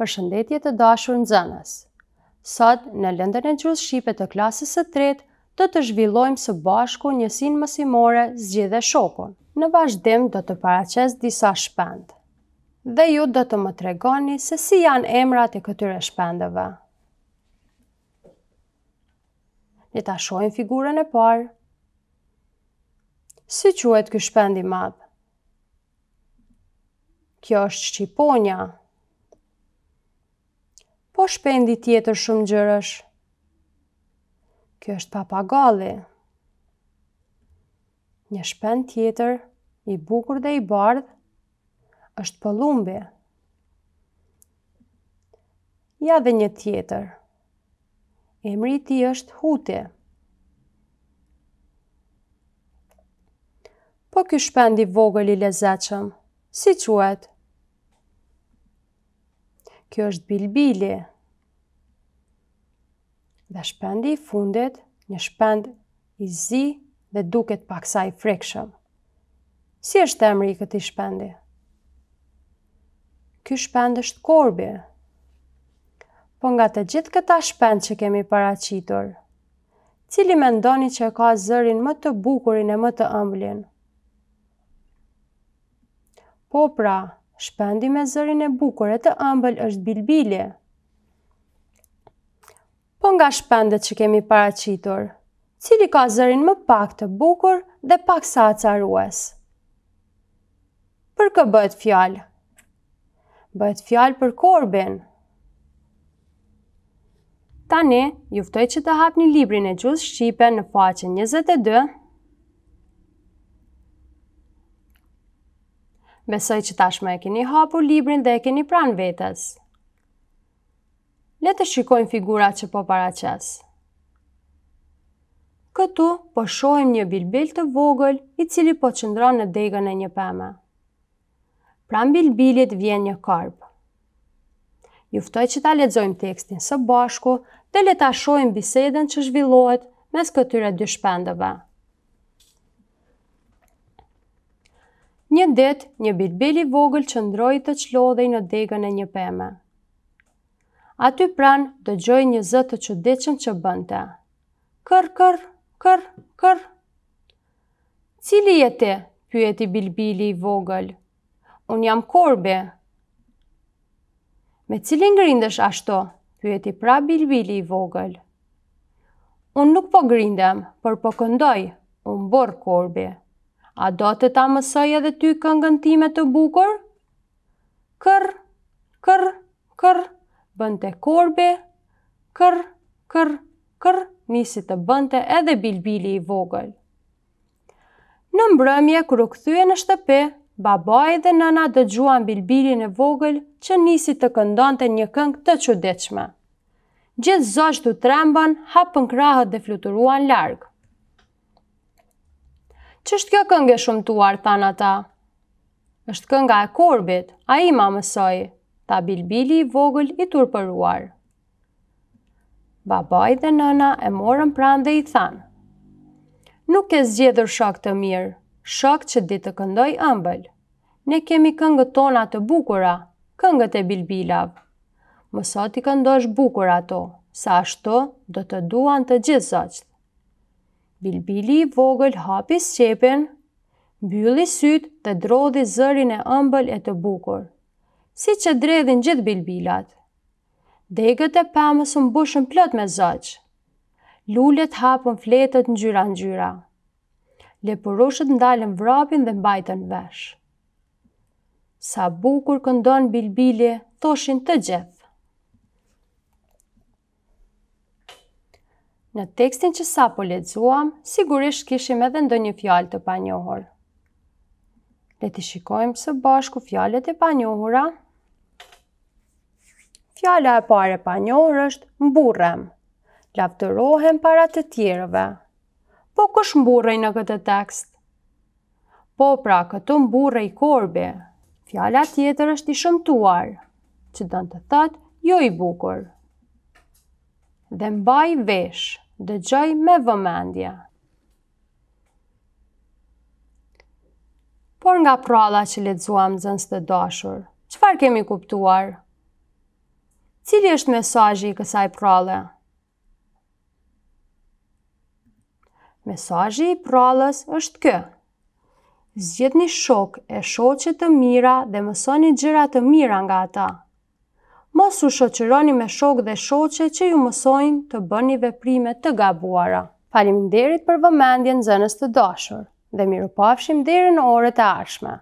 për shëndetje të dashur në zënës. Sot, në lëndën e gjusë shqipe të klasës së tretë, do të zhvillojmë së bashku njësin mësimore zgjidhe shokon. Në vazhdim do të paraqes disa shpendë. Dhe ju do të më tregoni se si janë emrat e këtyre shpendëve. Një ta shojnë figurën e parë. Si quet kjo shpendi madhë? Kjo është Shqiponja. Shqiponja po shpendi tjetër shumë gjërësh. Kjo është papagalli. Një shpend tjetër, i bukur dhe i bardh, është pëllumbi. Ja dhe një tjetër. Emri ti është hute. Po kjo shpend i vogël i lezeqëm, si quet? Kjo është bilbili. Dhe shpendi i fundit, një shpend i zi dhe duket pak sa i frekshëm. Si është emri i këti shpendi? Ky shpend është korbi. Po nga të gjithë këta shpend që kemi paracitur, cili me ndoni që ka zërin më të bukurin e më të ëmblin? Po pra, Shpendi me zërin e bukur e të ëmbël është bilbili. Po nga shpendet që kemi paracitur, cili ka zërin më pak të bukur dhe pak sa acarues? Për kë bëhet fjalë? Bëhet fjalë për korbin. Tani, juftoj që të hapni librin e gjusë Shqipe në faqen 22 Besoj që tashmë e keni hapur librin dhe e keni pranë vetës. Le të shikojmë figurat që po paraqes. Këtu po shohim një bilbil të vogël i cili po qëndron në degën e një peme. Pran bilbilit vjen një karp. Juftoj që ta ledzojmë tekstin së bashku dhe le ta shohim bisedën që zhvillohet mes këtyre dy shpendëve. Një det, një bilbili vogël që ndroj të qlodhej në degën e një peme. Aty pran, të gjoj një zë të qudeqen që bënte. Kër, kër, kër, kër. Cili e ti? pyeti bilbili i vogël. Unë jam korbe. Me cili ngrindesh ashto? pyeti pra bilbili i vogël. Unë nuk po grindem, për po këndoj, unë borë korbi. A do të ta mësoj edhe ty këngën time të bukur? Kër, kër, kër, bënte korbe, kër, kër, kër, nisi të bënte edhe bilbili i vogël. Në mbrëmje, kër u këthuje në shtëpe, babaj dhe nëna dë gjuan bilbili në vogël që nisi të këndon të një këngë të qudeqme. Gjithë zosht të tremban, hapën krahët dhe fluturuan largë që është kjo këngë shumtuar, than ata. është kënga e korbit, a i ma mësoj, ta bilbili i vogël i turpëruar. Babaj dhe nëna e morën pranë dhe i than. Nuk e zgjedhur shok të mirë, shok që ditë të këndoj ëmbël. Ne kemi këngët tona të bukura, këngët e bilbilav. Mësot i këndosh bukura to, sa ashtu do të duan të gjithë zëqët. Bilbili i vogël hapi sqepen, mbylli syt dhe drodhi zërin e ëmbël e të bukur, si që dredhin gjithë bilbilat. Degët e pëmës më bushën plot me zëqë. Lullet hapën fletët në gjyra në gjyra. Lepurushët ndalën vrapin dhe mbajtën vesh. Sa bukur këndon bilbili, thoshin të gjithë. Në tekstin që sa po ledzuam, sigurisht kishim edhe ndonjë fjalë të panjohur. Le të shikojmë së bashku fjalët e panjohura. Fjala e pare panjohur është mburrem. Laptërohem para të tjerëve. Po kush mburrej në këtë tekst? Po pra, këtu mburrej korbe, Fjala tjetër është i shëmtuar, që dënë të thëtë jo i bukur dhe mbaj vesh, dhe gjoj me vëmendje. Por nga prala që ledzuam zënës të dashur, qëfar kemi kuptuar? Cili është mesajji i kësaj prale? Mesajji i prales është kë. Zgjet një shok e shoqet të mira dhe mësoni gjëra të mira nga ata mos u shoqëroni me shok dhe shoqe që ju mësojnë të bëni veprime të gabuara. Faleminderit për vëmendjen zënës të dashur dhe miru pafshim dherë në ore e ashme.